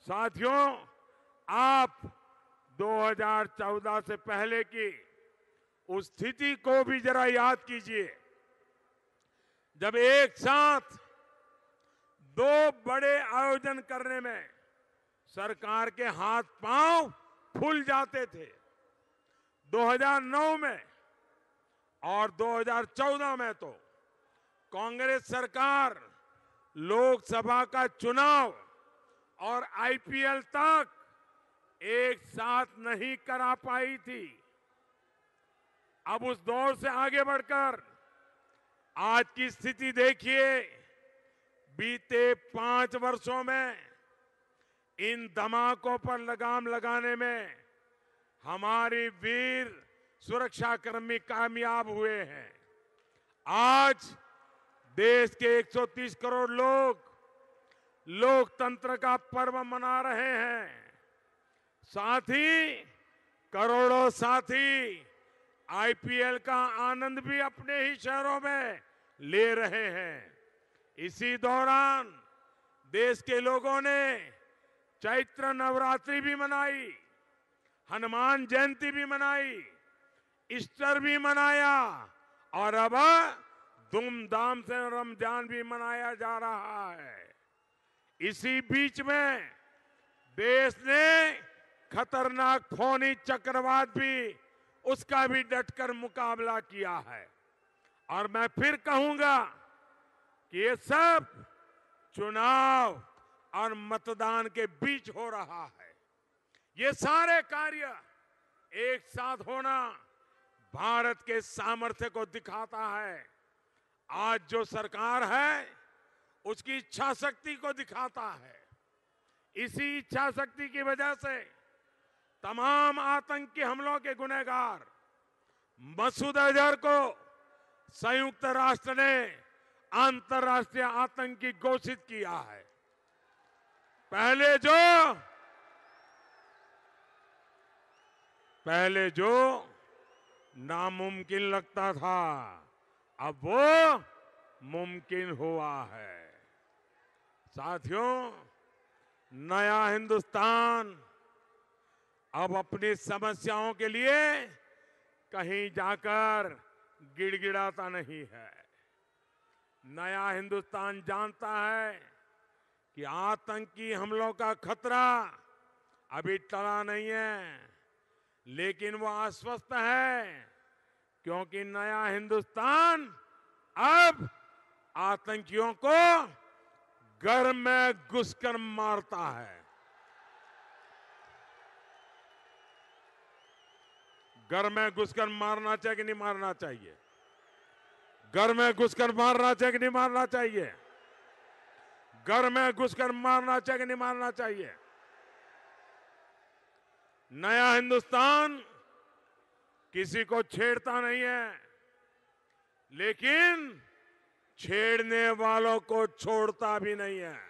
साथियों आप 2014 से पहले की उस स्थिति को भी जरा याद कीजिए जब एक साथ दो बड़े आयोजन करने में सरकार के हाथ पांव फूल जाते थे 2009 में और 2014 में तो कांग्रेस सरकार लोकसभा का चुनाव और आईपीएल तक एक साथ नहीं करा पाई थी अब उस दौर से आगे बढ़कर आज की स्थिति देखिए बीते पांच वर्षों में इन धमाकों पर लगाम लगाने में हमारी वीर सुरक्षाकर्मी कामयाब हुए हैं आज देश के 130 करोड़ लोग लोकतंत्र का पर्व मना रहे हैं साथ ही करोड़ों साथी आईपीएल का आनंद भी अपने ही शहरों में ले रहे हैं इसी दौरान देश के लोगों ने चैत्र नवरात्रि भी मनाई हनुमान जयंती भी मनाई ईस्टर भी मनाया और अब धूमधाम से रमजान भी मनाया जा रहा है इसी बीच में देश ने खतरनाक फोनी चक्रवात भी उसका भी डटकर मुकाबला किया है और मैं फिर कहूंगा कि ये सब चुनाव और मतदान के बीच हो रहा है ये सारे कार्य एक साथ होना भारत के सामर्थ्य को दिखाता है आज जो सरकार है उसकी इच्छा शक्ति को दिखाता है इसी इच्छा शक्ति की वजह से तमाम आतंकी हमलों के गुनहगार मसूद अजहर को संयुक्त राष्ट्र ने अंतर्राष्ट्रीय आतंकी घोषित किया है पहले जो पहले जो नामुमकिन लगता था अब वो मुमकिन हुआ है साथियों नया हिंदुस्तान अब अपनी समस्याओं के लिए कहीं जाकर गिड़गिड़ाता नहीं है नया हिंदुस्तान जानता है कि आतंकी हमलों का खतरा अभी टला नहीं है लेकिन वो आश्वस्त है क्योंकि नया हिंदुस्तान अब आतंकियों को घर में घुसकर मारता है घर में घुसकर मारना चाहिए कि नहीं मारना चाहिए घर में घुसकर मारना चाहिए कि नहीं मारना चाहिए घर में घुसकर मारना चाहिए कि नहीं मारना चाहिए नया हिंदुस्तान किसी को छेड़ता नहीं है लेकिन छेड़ने वालों को छोड़ता भी नहीं है